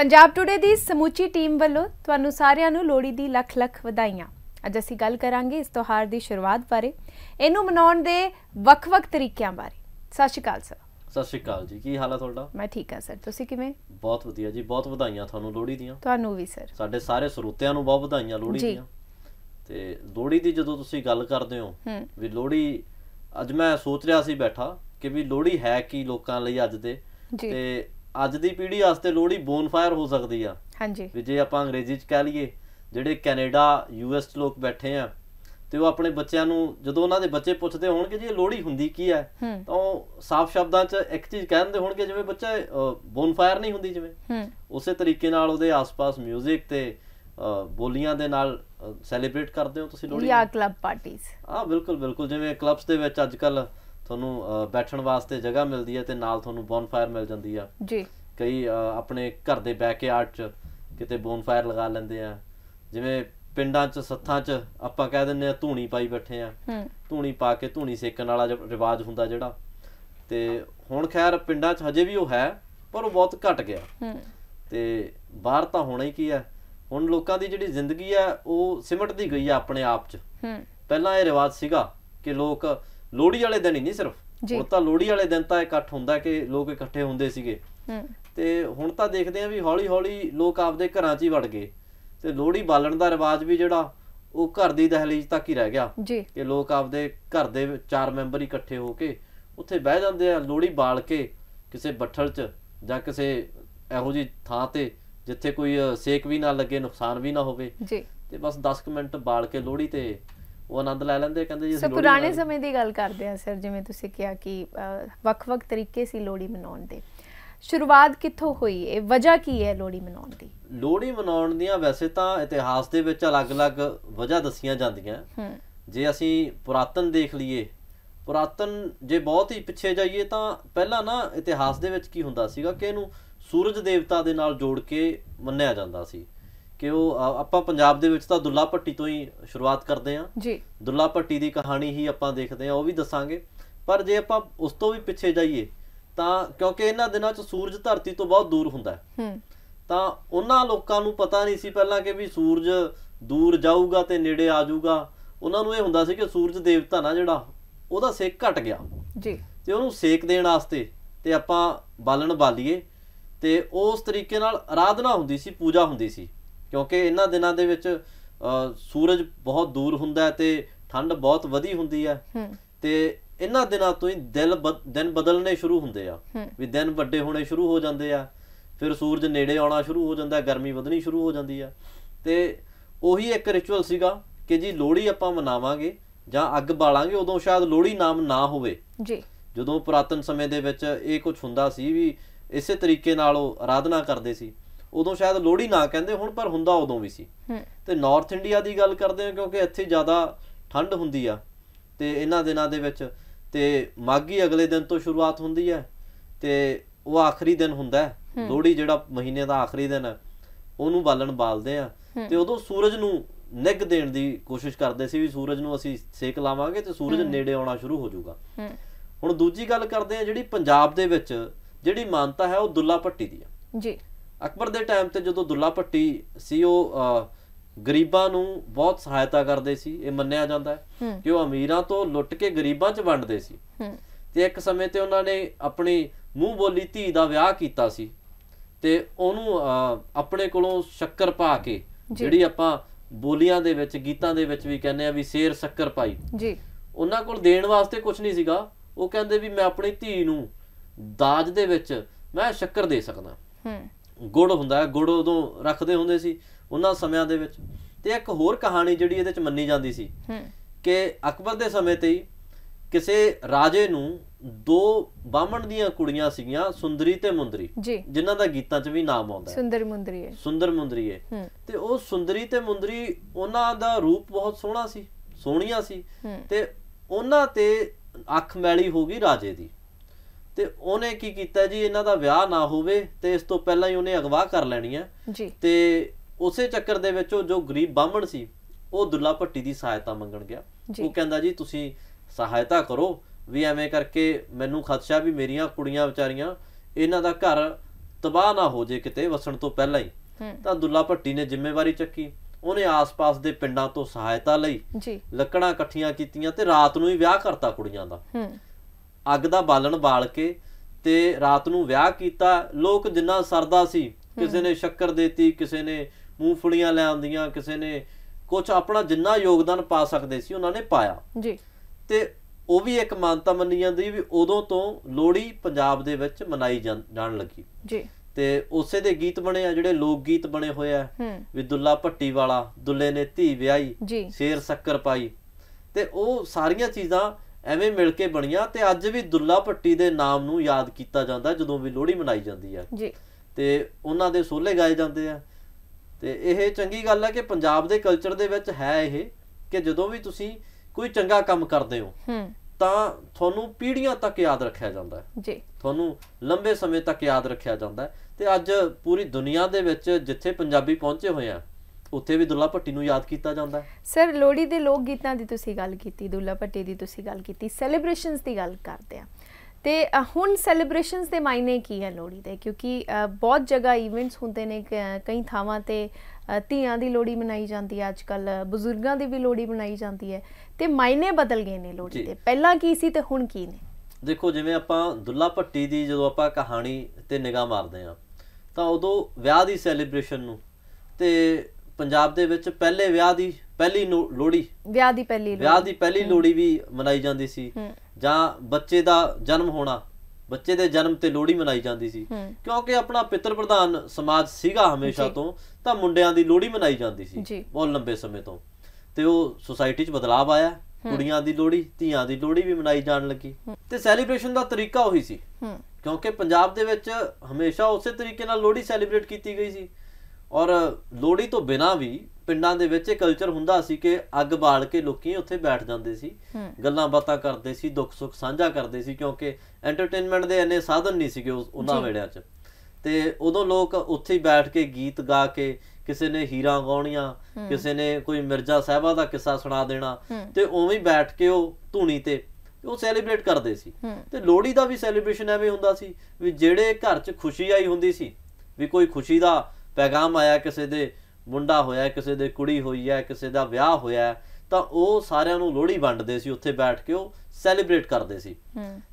Punjab today ਦੀ ਸਮੂਚੀ team ਵੱਲੋਂ ਤੁਹਾਨੂੰ ਸਾਰਿਆਂ ਨੂੰ ਲੋਹੜੀ ਦੀ ਲੱਖ ਲੱਖ ਵਧਾਈਆਂ ਅੱਜ ਅਸੀਂ ਗੱਲ ਕਰਾਂਗੇ ਇਸ ਤਿਉਹਾਰ ਦੀ ਸ਼ੁਰੂਆਤ ਬਾਰੇ ਇਹਨੂੰ ਮਨਾਉਣ ਦੇ ਵੱਖ-ਵੱਖ ਤਰੀਕਿਆਂ ਬਾਰੇ ਸਤਿ ਸ਼੍ਰੀ ਅਕਾਲ ਸਰ ਸਤਿ ਸ਼੍ਰੀ ਅਕਾਲ ਜੀ ਕੀ ਹਾਲ ਹੈ ਤੁਹਾਡਾ ਮੈਂ ਠੀਕ ਆ ਸਰ ਤੁਸੀਂ ਕਿਵੇਂ ਬਹੁਤ ਵਧੀਆ ਜੀ ਬਹੁਤ ਵਧਾਈਆਂ ਤੁਹਾਨੂੰ ਲੋਹੜੀ ਦੀਆਂ ਤੁਹਾਨੂੰ ਵੀ ਸਰ ਸਾਡੇ ਸਾਰੇ ਸਰੋਤਿਆਂ ਨੂੰ ਬਹੁਤ ਵਧਾਈਆਂ ਲੋਹੜੀ ਦੀਆਂ ਤੇ ਲੋਹੜੀ ਦੀ ਜਦੋਂ ਤੁਸੀਂ ਗੱਲ ਕਰਦੇ ਹੋ ਵੀ ਲੋਹੜੀ ਅੱਜ ਮੈਂ ਸੋਚ ਰਿਹਾ ਸੀ ਬੈਠਾ ਕਿ ਵੀ ਲੋਹੜੀ ਹੈ ਕੀ ਲੋਕਾਂ ਲਈ ਅੱਜ ਦੇ ਤੇ ਅੱਜ ਦੀ ਪੀੜ੍ਹੀ ਵਾਸਤੇ ਲੋਹੜੀ ਬੋਨਫਾਇਰ ਹੋ ਸਕਦੀ ਆ ਹਾਂਜੀ ਵੀ ਜੇ ਆਪਾਂ ਅੰਗਰੇਜ਼ੀ ਚ ਕਹਿ ਲਈਏ ਜਿਹੜੇ ਕੈਨੇਡਾ ਯੂਐਸ ਲੋਕ ਬੈਠੇ ਆ ਤੇ ਉਹ ਆਪਣੇ ਬੱਚਿਆਂ ਨੂੰ ਜਦੋਂ ਉਹਨਾਂ ਦੇ ਬੱਚੇ ਪੁੱਛਦੇ ਹੋਣਗੇ ਜੀ ਇਹ ਲੋਹੜੀ ਹੁੰਦੀ ਕੀ ਹੈ ਤਾਂ ਉਹ ਸਾਫ਼ ਸ਼ਬਦਾਂ 'ਚ ਇੱਕ ਚੀਜ਼ ਕਹਿੰਦੇ ਹੋਣਗੇ ਜਿਵੇਂ ਬੱਚਾ ਬੋਨਫਾਇਰ ਨਹੀਂ ਹੁੰਦੀ ਜਿਵੇਂ ਉਸੇ ਤਰੀਕੇ ਨਾਲ ਉਹਦੇ ਆਸ-ਪਾਸ 뮤직 ਤੇ ਬੋਲੀਆਂ ਦੇ ਨਾਲ ਸੈਲੀਬ੍ਰੇਟ ਕਰਦੇ ਹੋ ਤੁਸੀਂ ਲੋਹੜੀ ਜਾਂ ਕਲੱਬ ਪਾਰਟੀਆਂ ਆ ਬਿਲਕੁਲ ਬਿਲਕੁਲ ਜਿਵੇਂ ਕਲੱਬਸ ਦੇ ਵਿੱਚ ਅੱਜ ਤੁਹਾਨੂੰ ਬੈਠਣ ਵਾਸਤੇ ਜਗ੍ਹਾ ਮਿਲਦੀ ਹੈ ਤੇ ਨਾਲ ਤੁਹਾਨੂੰ ਬੋਨਫਾਇਰ ਮਿਲ ਜਾਂਦੀ ਆ ਜੀ ਕਈ ਆਪਣੇ ਘਰ ਦੇ ਬੈਕਯਾਰਡ 'ਚ ਕਿਤੇ ਬੋਨਫਾਇਰ ਲਗਾ ਲੈਂਦੇ ਆ ਜਿਵੇਂ ਪਿੰਡਾਂ 'ਚ ਸੱਥਾਂ 'ਚ ਆਪਾਂ ਕਹਿ ਦਿੰਨੇ ਆ ਧੂਣੀ ਪਾਈ ਬੈਠੇ ਆ ਧੂਣੀ ਪਾ ਕੇ ਧੂਣੀ ਸੇਕਣ ਵਾਲਾ ਰਿਵਾਜ ਹੁੰਦਾ ਜਿਹੜਾ ਤੇ ਹੁਣ ਖੈਰ ਪਿੰਡਾਂ 'ਚ ਹਜੇ ਵੀ ਉਹ ਹੈ ਪਰ ਉਹ ਬਹੁਤ ਘਟ ਗਿਆ ਤੇ ਬਾਹਰ ਤਾਂ ਹੋਣਾ ਹੀ ਕੀ ਹੈ ਹੁਣ ਲੋਕਾਂ ਦੀ ਜਿਹੜੀ ਜ਼ਿੰਦਗੀ ਹੈ ਉਹ ਸਿਮਟਦੀ ਗਈ ਹੈ ਆਪਣੇ ਆਪ 'ਚ ਹੂੰ ਪਹਿਲਾਂ ਇਹ ਰਿਵਾਜ ਸੀਗਾ ਕਿ ਲੋਕ ਲੋਹੜੀ ਵਾਲੇ ਦਿਨ ਹੀ ਨਹੀਂ ਸਿਰਫ ਹੁਣ ਤਾਂ ਲੋਹੜੀ ਵਾਲੇ ਦਿਨ ਤਾਂ ਇਕੱਠ ਹੁੰਦਾ ਕਿ ਲੋਕ ਇਕੱਠੇ ਹੁੰਦੇ ਸੀਗੇ ਤੇ ਹੁਣ ਤਾਂ ਦੇਖਦੇ ਆ ਵੀ ਹੌਲੀ ਹੌਲੀ ਲੋਕ ਆਪਦੇ ਘਰਾਂ 'ਚ ਹੀ ਵੜ ਗਏ ਤੇ ਲੋਹੜੀ ਬਾਲਣ ਦਾ ਰਿਵਾਜ ਵੀ ਜਿਹੜਾ ਉਹ ਘਰ ਦੀ ਦਹਲੀਜ਼ ਤੱਕ ਹੀ ਰਹਿ ਗਿਆ ਕਿ ਲੋਕ ਆਪਦੇ ਘਰ ਦੇ ਚਾਰ ਮੈਂਬਰ ਇਕੱਠੇ ਹੋ ਕੇ ਉੱਥੇ ਬਹਿ ਜਾਂਦੇ ਆ ਲੋਹੜੀ ਬਾਲ ਕੇ ਕਿਸੇ ਬੱਠਲ 'ਚ ਜਾਂ ਕਿਸੇ ਇਹੋ ਜੀ ਥਾਂ ਤੇ ਜਿੱਥੇ ਕੋਈ ਸੇਕ ਵੀ ਨਾ ਲੱਗੇ ਨੁਕਸਾਨ ਵੀ ਨਾ ਹੋਵੇ ਜੀ ਤੇ ਬਸ 10 ਮਿੰਟ ਬਾਲ ਕੇ ਲੋਹੜੀ ਤੇ ਉਹ ਆਨੰਦ ਲੈ ਲੈਂਦੇ ਕਹਿੰਦੇ ਜੀ ਸੋ ਪੁਰਾਣੇ ਸਮੇਂ ਦੀ ਗੱਲ ਕਰਦੇ ਆ ਸਰ ਜਿਵੇਂ ਤੁਸੀਂ ਕਿਹਾ ਕਿ ਵੱਖ-ਵੱਖ ਤਰੀਕੇ ਸੀ ਲੋਹੜੀ ਮਨਾਉਣ ਦੇ ਸ਼ੁਰੂਆਤ ਕਿੱਥੋਂ ਹੋਈ ਇਹ ਵਜ੍ਹਾ ਕੀ ਹੈ ਲੋਹੜੀ ਮਨਾਉਣ ਦੀ ਲੋਹੜੀ ਮਨਾਉਣ ਦੀਆਂ ਵੈਸੇ ਤਾਂ ਇਤਿਹਾਸ ਦੇ ਵਿੱਚ ਅਲੱਗ-ਅਲੱਗ ਵਜ੍ਹਾ ਦੱਸੀਆਂ ਜਾਂਦੀਆਂ ਜੇ ਅਸੀਂ ਪੁਰਾਤਨ ਦੇਖ ਲਈਏ ਪੁਰਾਤਨ ਜੇ ਬਹੁਤ ਹੀ ਪਿੱਛੇ ਜਾਈਏ ਤਾਂ ਪਹਿਲਾਂ ਨਾ ਇਤਿਹਾਸ ਦੇ ਵਿੱਚ ਕੀ ਹੁੰਦਾ ਸੀਗਾ ਕਿ ਇਹਨੂੰ ਸੂਰਜ ਦੇਵਤਾ ਦੇ ਨਾਲ ਜੋੜ ਕੇ ਮੰਨਿਆ ਜਾਂਦਾ ਸੀ ਕਿ ਉਹ ਆਪਾਂ ਪੰਜਾਬ ਦੇ ਵਿੱਚ ਤਾਂ ਦੁੱਲਾ ਭੱਟੀ ਤੋਂ ਹੀ ਸ਼ੁਰੂਆਤ ਕਰਦੇ ਆ ਜੀ ਦੁੱਲਾ ਭੱਟੀ ਦੀ ਕਹਾਣੀ ਹੀ ਆਪਾਂ ਦੇਖਦੇ ਆ ਉਹ ਵੀ ਦੱਸਾਂਗੇ ਪਰ ਜੇ ਆਪਾਂ ਉਸ ਤੋਂ ਵੀ ਪਿੱਛੇ ਜਾਈਏ ਤਾਂ ਕਿਉਂਕਿ ਇਹਨਾਂ ਦਿਨਾਂ 'ਚ ਸੂਰਜ ਧਰਤੀ ਤੋਂ ਬਹੁਤ ਦੂਰ ਹੁੰਦਾ ਹੈ ਹੂੰ ਤਾਂ ਉਹਨਾਂ ਲੋਕਾਂ ਨੂੰ ਪਤਾ ਨਹੀਂ ਸੀ ਪਹਿਲਾਂ ਕਿ ਵੀ ਸੂਰਜ ਦੂਰ ਜਾਊਗਾ ਤੇ ਨੇੜੇ ਆ ਜਾਊਗਾ ਉਹਨਾਂ ਨੂੰ ਇਹ ਹੁੰਦਾ ਸੀ ਕਿ ਸੂਰਜ ਦੇਵਤਾ ਨਾ ਜਿਹੜਾ ਉਹਦਾ ਸੇਕ ਘਟ ਗਿਆ ਜੀ ਤੇ ਉਹਨੂੰ ਸੇਕ ਦੇਣ ਵਾਸਤੇ ਤੇ ਆਪਾਂ ਬਾਲਣ ਬਾਲੀਏ ਤੇ ਉਸ ਤਰੀਕੇ ਨਾਲ ਆਰਾਧਨਾ ਹੁੰਦੀ ਸੀ ਪੂਜਾ ਹੁੰਦੀ ਸੀ ਕਿਉਂਕਿ ਇਹਨਾਂ ਦਿਨਾਂ ਦੇ ਵਿੱਚ ਸੂਰਜ ਬਹੁਤ ਦੂਰ ਹੁੰਦਾ ਹੈ ਤੇ ਠੰਡ ਬਹੁਤ ਵਧੀ ਹੁੰਦੀ ਹੈ ਤੇ ਇਹਨਾਂ ਦਿਨਾਂ ਤੋਂ ਹੀ ਦਿਲ ਦਿਨ ਬਦਲਨੇ ਸ਼ੁਰੂ ਹੁੰਦੇ ਆ ਵੀ ਦਿਨ ਵੱਡੇ ਹੋਣੇ ਸ਼ੁਰੂ ਹੋ ਜਾਂਦੇ ਆ ਫਿਰ ਸੂਰਜ ਨੇੜੇ ਆਉਣਾ ਸ਼ੁਰੂ ਹੋ ਜਾਂਦਾ ਗਰਮੀ ਵਧਣੀ ਸ਼ੁਰੂ ਹੋ ਜਾਂਦੀ ਆ ਤੇ ਉਹੀ ਇੱਕ ਰਿਚੁਅਲ ਸੀਗਾ ਕਿ ਜੀ ਲੋਹੜੀ ਆਪਾਂ ਮਨਾਵਾਂਗੇ ਜਾਂ ਅੱਗ ਬਾਲਾਂਗੇ ਉਦੋਂ ਸ਼ਾਇਦ ਲੋਹੜੀ ਨਾਮ ਨਾ ਹੋਵੇ ਜੀ ਜਦੋਂ ਪੁਰਾਤਨ ਸਮੇਂ ਦੇ ਵਿੱਚ ਇਹ ਕੁਝ ਹੁੰਦਾ ਸੀ ਵੀ ਇਸੇ ਤਰੀਕੇ ਨਾਲ ਉਹ ਆਰਾਧਨਾ ਕਰਦੇ ਸੀ ਉਦੋਂ ਸ਼ਾਇਦ ਲੋਹੜੀ ਨਾ ਕਹਿੰਦੇ ਹੁਣ ਪਰ ਹੁੰਦਾ ਉਦੋਂ ਵੀ ਸੀ ਤੇ ਨਾਰਥ ਇੰਡੀਆ ਦੀ ਗੱਲ ਕਰਦੇ ਹਾਂ ਕਿਉਂਕਿ ਇੱਥੇ ਜ਼ਿਆਦਾ ਠੰਡ ਹੁੰਦੀ ਆ ਤੇ ਇਹਨਾਂ ਦਿਨਾਂ ਦੇ ਵਿੱਚ ਤੇ ਮਾਗੀ ਅਗਲੇ ਦਿਨ ਤੋਂ ਸ਼ੁਰੂਆਤ ਹੁੰਦੀ ਹੈ ਤੇ ਉਹ ਆਖਰੀ ਦਿਨ ਹੁੰਦਾ ਹੈ ਲੋਹੜੀ ਜਿਹੜਾ ਮਹੀਨੇ ਦਾ ਆਖਰੀ ਦਿਨ ਹੈ ਉਹਨੂੰ ਬਾਲਣ ਬਾਲਦੇ ਆ ਤੇ ਉਦੋਂ ਸੂਰਜ ਨੂੰ ਨਿੱਗ ਦੇਣ ਦੀ ਕੋਸ਼ਿਸ਼ ਕਰਦੇ ਸੀ ਵੀ ਸੂਰਜ ਨੂੰ ਅਸੀਂ ਸੇਕ ਲਾਵਾਂਗੇ ਤੇ ਸੂਰਜ ਨੇੜੇ ਆਉਣਾ ਸ਼ੁਰੂ ਹੋ ਜਾਊਗਾ ਹੁਣ ਦੂਜੀ ਗੱਲ ਕਰਦੇ ਆ ਜਿਹੜੀ ਪੰਜਾਬ ਦੇ ਵਿੱਚ ਜਿਹੜੀ ਮਾਨਤਾ ਹੈ ਉਹ ਦੁੱਲਾ ਪੱਟੀ ਦੀ ਆ ਜੀ ਅਕਬਰ ਦੇ ਟਾਈਮ ਤੇ ਜਦੋਂ ਦੁੱਲਾ ਭੱਟੀ ਸੀ ਉਹ ਗਰੀਬਾਂ ਨੂੰ ਬਹੁਤ ਸਹਾਇਤਾ ਕਰਦੇ ਸੀ ਇਹ ਮੰਨਿਆ ਜਾਂਦਾ ਹੈ ਕਿ ਉਹ ਅਮੀਰਾਂ ਤੋਂ ਲੁੱਟ ਕੇ ਗਰੀਬਾਂ 'ਚ ਵੰਡਦੇ ਸੀ ਤੇ ਇੱਕ ਸਮੇਂ ਤੇ ਉਹਨਾਂ ਨੇ ਆਪਣੀ ਮੂੰਹ ਬੋਲੀ ਧੀ ਦਾ ਵਿਆਹ ਕੀਤਾ ਸੀ ਤੇ ਉਹਨੂੰ ਆਪਣੇ ਕੋਲੋਂ ਸ਼ੱਕਰ ਪਾ ਕੇ ਜਿਹੜੀ ਆਪਾਂ ਬੋਲੀਆਂ ਦੇ ਵਿੱਚ ਗੀਤਾਂ ਦੇ ਵਿੱਚ ਵੀ ਕਹਿੰਦੇ ਆ ਵੀ ਸ਼ੇਰ ਸ਼ੱਕਰ ਪਾਈ ਜੀ ਉਹਨਾਂ ਕੋਲ ਦੇਣ ਵਾਸਤੇ ਕੁਝ ਨਹੀਂ ਸੀਗਾ ਉਹ ਕਹਿੰਦੇ ਵੀ ਮੈਂ ਆਪਣੀ ਧੀ ਨੂੰ ਦਾਜ ਦੇ ਵਿੱਚ ਮੈਂ ਸ਼ੱਕਰ ਦੇ ਸਕਦਾ ਹੂੰ ਗੁੜ ਹੁੰਦਾ ਗੁੜ ਉਦੋਂ ਰੱਖਦੇ ਹੁੰਦੇ ਸੀ ਉਹਨਾਂ ਸਮਿਆਂ ਦੇ ਵਿੱਚ ਤੇ ਇੱਕ ਹੋਰ ਕਹਾਣੀ ਜਿਹੜੀ ਇਹਦੇ ਵਿੱਚ ਮੰਨੀ ਜਾਂਦੀ ਸੀ ਕਿ ਅਕਬਰ ਦੇ ਸਮੇਂ ਤੇ ਹੀ ਕਿਸੇ ਰਾਜੇ ਨੂੰ ਦੋ ਬਾਹਮਣ ਦੀਆਂ ਕੁੜੀਆਂ ਸੀਗੀਆਂ ਸੁੰਦਰੀ ਤੇ ਮੁੰਦਰੀ ਜਿਨ੍ਹਾਂ ਦਾ ਗੀਤਾਂ 'ਚ ਵੀ ਨਾਮ ਆਉਂਦਾ ਹੈ ਸੁੰਦਰ ਮੁੰਦਰੀ ਹੈ ਸੁੰਦਰ ਮੁੰਦਰੀ ਹੈ ਤੇ ਉਹ ਸੁੰਦਰੀ ਤੇ ਮੁੰਦਰੀ ਉਹਨਾਂ ਦਾ ਰੂਪ ਬਹੁਤ ਸੋਹਣਾ ਸੀ ਸੋਹਣੀਆਂ ਸੀ ਤੇ ਉਹਨਾਂ ਤੇ ਅੱਖ ਮੈਲੀ ਹੋ ਗਈ ਰਾਜੇ ਦੀ ਤੇ ਉਹਨੇ ਕੀ ਕੀਤਾ ਜੀ ਇਹਨਾਂ ਦਾ ਵਿਆਹ ਨਾ ਹੋਵੇ ਤੇ ਇਸ ਤੋਂ ਪਹਿਲਾਂ ਹੀ ਉਹਨੇ ਅਗਵਾ ਕਰ ਲੈਣੀ ਆ ਜੀ ਤੇ ਉਸੇ ਚੱਕਰ ਦੇ ਵਿੱਚ ਉਹ ਜੋ ਗਰੀਬ ਬਾਹਮਣ ਸੀ ਉਹ ਦੁੱਲਾ ਭੱਟੀ ਦੀ ਸਹਾਇਤਾ ਮੰਗਣ ਗਿਆ ਉਹ ਕਹਿੰਦਾ ਜੀ ਤੁਸੀਂ ਸਹਾਇਤਾ ਕਰੋ ਵੀ ਐਵੇਂ ਕਰਕੇ ਮੈਨੂੰ ਖਦਸ਼ਾ ਵੀ ਮੇਰੀਆਂ ਕੁੜੀਆਂ ਵਿਚਾਰੀਆਂ ਇਹਨਾਂ ਦਾ ਘਰ ਤਬਾਹ ਨਾ ਹੋ ਜੇ ਕਿਤੇ ਵਸਣ ਤੋਂ ਪਹਿਲਾਂ ਹੀ ਤਾਂ ਦੁੱਲਾ ਭੱਟੀ ਨੇ ਜ਼ਿੰਮੇਵਾਰੀ ਚੱਕੀ ਉਹਨੇ ਆਸ-ਪਾਸ ਦੇ ਪਿੰਡਾਂ ਤੋਂ ਸਹਾਇਤਾ ਲਈ ਜੀ ਲੱਕੜਾਂ ਇਕੱਠੀਆਂ ਕੀਤੀਆਂ ਤੇ ਰਾਤ ਨੂੰ ਹੀ ਵਿਆਹ ਕਰਤਾ ਕੁੜੀਆਂ ਦਾ ਹੂੰ ਅੱਗ ਦਾ ਬਾਲਣ ਬਾਲ ਕੇ ਤੇ ਰਾਤ ਨੂੰ ਵਿਆਹ ਕੀਤਾ ਲੋਕ ਜਿੰਨਾ ਸਰਦਾ ਸੀ ਕਿਸੇ ਨੇ ਸ਼ੱਕਰ ਦੇਤੀ ਕਿਸੇ ਨੇ ਮੂੰਫਲੀਆਂ ਲੈ ਆਂਦੀਆਂ ਕਿਸੇ ਨੇ ਕੁਝ ਆਪਣਾ ਜਿੰਨਾ ਯੋਗਦਾਨ ਪਾ ਸਕਦੇ ਸੀ ਉਹਨਾਂ ਨੇ ਪਾਇਆ ਜੀ ਤੇ ਉਹ ਵੀ ਇੱਕ ਮਾਨਤਾ ਮੰਨੀ ਜਾਂਦੀ ਵੀ ਉਦੋਂ ਤੋਂ ਲੋਹੜੀ ਪੰਜਾਬ ਦੇ ਵਿੱਚ ਮਨਾਈ ਜਾਣ ਲੱਗੀ ਜੀ ਤੇ ਉਸੇ ਦੇ ਗੀਤ ਬਣੇ ਆ ਜਿਹੜੇ ਲੋਕ ਗੀਤ ਬਣੇ ਹੋਏ ਆ ਵੀ ਦੁੱਲਾ ਭੱਟੀ ਵਾਲਾ ਦੁੱਲੇ ਨੇ ਧੀ ਵਿਆਹੀ ਸ਼ੇਰ ਸ਼ੱਕਰ ਪਾਈ ਤੇ ਉਹ ਸਾਰੀਆਂ ਚੀਜ਼ਾਂ ਐਵੇਂ ਮਿਲ ਕੇ ਬਣੀਆਂ ਤੇ ਅੱਜ ਵੀ ਦੁੱਲਾ ਪੱਟੀ ਦੇ ਨਾਮ ਨੂੰ ਯਾਦ ਕੀਤਾ ਜਾਂਦਾ ਜਦੋਂ ਵੀ ਲੋਹੜੀ ਮਨਾਈ ਜਾਂਦੀ ਆ ਜੀ ਤੇ ਉਹਨਾਂ ਦੇ ਸੋਲੇ ਗਾਏ ਜਾਂਦੇ ਆ ਤੇ ਇਹ ਚੰਗੀ ਗੱਲ ਹੈ ਕਿ ਪੰਜਾਬ ਦੇ ਕਲਚਰ ਦੇ ਵਿੱਚ ਹੈ ਇਹ ਕਿ ਜਦੋਂ ਵੀ ਤੁਸੀਂ ਕੋਈ ਚੰਗਾ ਕੰਮ ਕਰਦੇ ਹੋ ਹੂੰ ਤਾਂ ਤੁਹਾਨੂੰ ਪੀੜ੍ਹੀਆਂ ਤੱਕ ਯਾਦ ਰੱਖਿਆ ਜਾਂਦਾ ਜੀ ਤੁਹਾਨੂੰ ਲੰਬੇ ਸਮੇਂ ਤੱਕ ਯਾਦ ਰੱਖਿਆ ਜਾਂਦਾ ਤੇ ਅੱਜ ਪੂਰੀ ਦੁਨੀਆ ਦੇ ਵਿੱਚ ਜਿੱਥੇ ਪੰਜਾਬੀ ਪਹੁੰਚੇ ਹੋਏ ਆ ਉੱਥੇ ਵੀ ਦੁੱਲਾ ਭੱਟੀ ਨੂੰ ਯਾਦ ਕੀਤਾ ਜਾਂਦਾ ਸਰ ਲੋਹੜੀ ਦੇ ਲੋਕ ਗੀਤਾਂ ਦੀ ਤੁਸੀਂ ਗੱਲ ਕੀਤੀ ਦੁੱਲਾ ਭੱਟੀ ਦੀ ਤੁਸੀਂ ਗੱਲ ਕੀਤੀ ਸੈਲੀਬ੍ਰੇਸ਼ਨਸ ਦੀ ਗੱਲ ਕਰਦੇ ਆ ਤੇ ਹੁਣ ਸੈਲੀਬ੍ਰੇਸ਼ਨਸ ਦੇ ਮਾਇਨੇ ਕੀ ਹੈ ਲੋਹੜੀ ਦੇ ਕਿਉਂਕਿ ਬਹੁਤ ਜਗ੍ਹਾ ਇਵੈਂਟਸ ਹੁੰਦੇ ਨੇ ਕਈ ਥਾਵਾਂ ਤੇ ਧੀਆਂ ਦੀ ਲੋਹੜੀ ਮਨਾਈ ਜਾਂਦੀ ਹੈ ਅੱਜ ਕੱਲ ਬਜ਼ੁਰਗਾਂ ਦੀ ਵੀ ਲੋਹੜੀ ਮਨਾਈ ਜਾਂਦੀ ਹੈ ਤੇ ਮਾਇਨੇ ਬਦਲ ਗਏ ਨੇ ਲੋਹੜੀ ਦੇ ਪਹਿਲਾਂ ਕੀ ਸੀ ਤੇ ਹੁਣ ਕੀ ਨੇ ਦੇਖੋ ਜਿਵੇਂ ਆਪਾਂ ਦੁੱਲਾ ਭੱਟੀ ਦੀ ਜਦੋਂ ਆਪਾਂ ਕਹਾਣੀ ਤੇ ਨਿਗਾਹ ਮਾਰਦੇ ਆ ਤਾਂ ਉਦੋਂ ਵਿਆਹ ਦੀ ਸੈਲੀਬ੍ਰੇਸ਼ਨ ਨੂੰ ਤੇ ਪੰਜਾਬ ਦੇ ਵਿੱਚ ਪਹਿਲੇ ਵਿਆਹ ਦੀ ਪਹਿਲੀ ਲੋੜੀ ਵਿਆਹ ਦੀ ਪਹਿਲੀ ਵਿਆਹ ਦੀ ਪਹਿਲੀ ਲੋੜੀ ਵੀ ਮਨਾਈ ਜਾਂਦੀ ਸੀ ਜਾਂ ਬੱਚੇ ਦਾ ਜਨਮ ਹੋਣਾ ਬੱਚੇ ਦੇ ਜਨਮ ਤੇ ਲੋਹੜੀ ਮਨਾਈ ਜਾਂਦੀ ਸੀ ਕਿਉਂਕਿ ਆਪਣਾ ਪਿਤਰ ਪ੍ਰਧਾਨ ਸਮਾਜ ਸੀਗਾ ਹਮੇਸ਼ਾ ਤੋਂ ਤਾਂ ਮੁੰਡਿਆਂ ਦੀ ਲੋਹੜੀ ਮਨਾਈ ਜਾਂਦੀ ਸੀ ਬਹੁਤ ਲੰਬੇ ਸਮੇਂ ਤੋਂ ਤੇ ਉਹ ਸੋਸਾਇਟੀ 'ਚ ਬਦਲਾਅ ਆਇਆ ਕੁੜੀਆਂ ਦੀ ਲੋਹੜੀ ਧੀਆਂ ਦੀ ਲੋਹੜੀ ਵੀ ਮਨਾਈ ਜਾਣ ਲੱਗੀ ਤੇ ਸੈਲੀਬ੍ਰੇਸ਼ਨ ਦਾ ਤਰੀਕਾ ਉਹੀ ਸੀ ਕਿਉਂਕਿ ਪੰਜਾਬ ਦੇ ਵਿੱਚ ਹਮੇਸ਼ਾ ਉਸੇ ਤਰੀਕੇ ਨਾਲ ਲੋਹੜੀ ਸੈਲੀਬ੍ਰੇਟ ਕੀਤੀ ਗਈ ਸੀ ਔਰ ਲੋਹੜੀ ਤੋਂ ਬਿਨਾ ਵੀ ਪਿੰਡਾਂ ਦੇ ਵਿੱਚ ਇਹ ਕਲਚਰ ਹੁੰਦਾ ਸੀ ਕਿ ਅੱਗ ਬਾਲ ਕੇ ਲੋਕੀ ਉੱਥੇ ਬੈਠ ਜਾਂਦੇ ਸੀ ਗੱਲਾਂ ਬਾਤਾਂ ਕਰਦੇ ਸੀ ਦੁੱਖ ਸੁੱਖ ਸਾਂਝਾ ਕਰਦੇ ਸੀ ਕਿਉਂਕਿ ਐਂਟਰਟੇਨਮੈਂਟ ਦੇ ਇੰਨੇ ਸਾਧਨ ਨਹੀਂ ਸੀਗੇ ਉਹਨਾਂ ਵੇੜਿਆਂ 'ਚ ਤੇ ਉਦੋਂ ਲੋਕ ਉੱਥੇ ਹੀ ਬੈਠ ਕੇ ਗੀਤ ਗਾ ਕੇ ਕਿਸੇ ਨੇ ਹੀਰਾ ਗਾਉਣੀਆਂ ਕਿਸੇ ਨੇ ਕੋਈ ਮਿਰਜ਼ਾ ਸਾਹਿਬਾ ਦਾ ਕਿੱਸਾ ਸੁਣਾ ਦੇਣਾ ਤੇ ਉਵੇਂ ਹੀ ਬੈਠ ਕੇ ਉਹ ਧੂਣੀ ਤੇ ਉਹ ਸੈਲੀਬ੍ਰੇਟ ਕਰਦੇ ਸੀ ਤੇ ਲੋਹੜੀ ਦਾ ਵੀ ਸੈਲੀਬ੍ਰੇਸ਼ਨ ਐਵੇਂ ਹੁੰਦਾ ਸੀ ਵੀ ਜਿਹੜੇ ਘਰ 'ਚ ਖੁਸ਼ੀ ਆਈ ਹੁੰਦੀ ਸੀ ਵੀ ਕੋਈ ਖੁਸ਼ੀ ਦਾ ਪੈਗਾਮ ਆਇਆ ਕਿਸੇ ਦੇ ਮੁੰਡਾ ਹੋਇਆ ਕਿਸੇ ਦੇ ਕੁੜੀ ਹੋਈ ਹੈ ਕਿਸੇ ਦਾ ਵਿਆਹ ਹੋਇਆ ਤਾਂ ਉਹ ਸਾਰਿਆਂ ਨੂੰ ਲੋਹੜੀ ਵੰਡਦੇ ਸੀ ਉੱਥੇ ਬੈਠ ਕੇ ਉਹ ਸੈਲੀਬ੍ਰੇਟ ਕਰਦੇ ਸੀ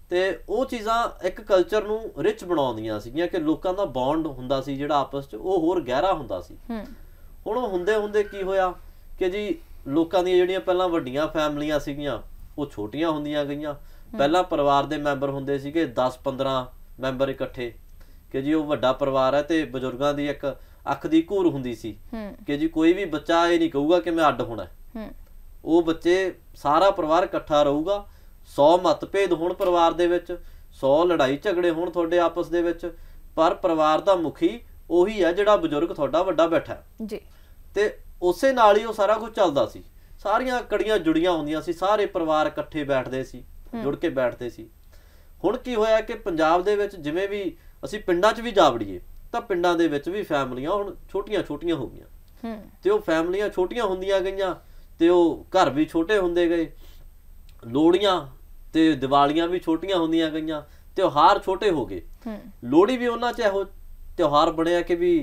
ਤੇ ਉਹ ਚੀਜ਼ਾਂ ਇੱਕ ਕਲਚਰ ਨੂੰ ਰਿਚ ਬਣਾਉਂਦੀਆਂ ਸੀਗੀਆਂ ਕਿ ਲੋਕਾਂ ਦਾ ਬੌਂਡ ਹੁੰਦਾ ਸੀ ਜਿਹੜਾ ਆਪਸ 'ਚ ਉਹ ਹੋਰ ਗਹਿਰਾ ਹੁੰਦਾ ਸੀ ਹੁਣ ਉਹ ਹੁੰਦੇ ਹੁੰਦੇ ਕੀ ਹੋਇਆ ਕਿ ਜੀ ਲੋਕਾਂ ਦੀਆਂ ਜਿਹੜੀਆਂ ਪਹਿਲਾਂ ਵੱਡੀਆਂ ਫੈਮਲੀਆਂ ਸੀਗੀਆਂ ਉਹ ਛੋਟੀਆਂ ਹੁੰਦੀਆਂ ਗਈਆਂ ਪਹਿਲਾਂ ਪਰਿਵਾਰ ਦੇ ਮੈਂਬਰ ਹੁੰਦੇ ਸੀਗੇ 10 15 ਮੈਂਬਰ ਇਕੱਠੇ ਕਿ ਜੀ ਉਹ ਵੱਡਾ ਪਰਿਵਾਰ ਹੈ ਤੇ ਬਜ਼ੁਰਗਾਂ ਦੀ ਇੱਕ ਅੱਖ ਦੀ ਘੂਰ ਹੁੰਦੀ ਸੀ ਕਿ ਜੀ ਕੋਈ ਵੀ ਬੱਚਾ ਇਹ ਨਹੀਂ ਕਹੂਗਾ ਕਿ ਮੈਂ ਅੱਡ ਹੋਣਾ ਉਹ ਬੱਚੇ ਸਾਰਾ ਪਰਿਵਾਰ ਇਕੱਠਾ ਰਹੂਗਾ 100 ਮਤਭੇਦ ਹੋਣ ਪਰਿਵਾਰ ਦੇ ਵਿੱਚ 100 ਲੜਾਈ ਝਗੜੇ ਹੋਣ ਤੁਹਾਡੇ ਆਪਸ ਦੇ ਵਿੱਚ ਪਰ ਪਰਿਵਾਰ ਦਾ ਮੁਖੀ ਉਹੀ ਹੈ ਜਿਹੜਾ ਬਜ਼ੁਰਗ ਤੁਹਾਡਾ ਵੱਡਾ ਬੈਠਾ ਜੀ ਤੇ ਉਸੇ ਨਾਲ ਹੀ ਉਹ ਸਾਰਾ ਕੁਝ ਚੱਲਦਾ ਸੀ ਸਾਰੀਆਂ ਕੜੀਆਂ ਜੁੜੀਆਂ ਹੁੰਦੀਆਂ ਸੀ ਸਾਰੇ ਪਰਿਵਾਰ ਇਕੱਠੇ ਬੈਠਦੇ ਸੀ ਜੁੜ ਕੇ ਬੈਠਦੇ ਸੀ ਹੁਣ ਕੀ ਹੋਇਆ ਕਿ ਪੰਜਾਬ ਦੇ ਵਿੱਚ ਜਿਵੇਂ ਵੀ ਅਸੀਂ ਪਿੰਡਾਂ 'ਚ ਵੀ ਜਾਵੜੀਏ ਤਾਂ ਪਿੰਡਾਂ ਦੇ ਵਿੱਚ ਵੀ ਫੈਮਲੀਆਂ ਹੁਣ ਛੋਟੀਆਂ-ਛੋਟੀਆਂ ਹੋ ਗਈਆਂ ਹੂੰ ਤੇ ਉਹ ਫੈਮਲੀਆਂ ਛੋਟੀਆਂ ਹੁੰਦੀਆਂ ਗਈਆਂ ਤੇ ਉਹ ਘਰ ਵੀ ਛੋਟੇ ਹੁੰਦੇ ਗਏ ਲੋੜੀਆਂ ਤੇ ਦੀਵਾਲੀਆਂ ਵੀ ਛੋਟੀਆਂ ਹੁੰਦੀਆਂ ਗਈਆਂ ਤਿਉਹਾਰ ਛੋਟੇ ਹੋ ਗਏ ਹੂੰ ਲੋੜੀ ਵੀ ਉਹਨਾਂ ਚ ਇਹੋ ਤਿਉਹਾਰ ਬਣਿਆ ਕਿ ਵੀ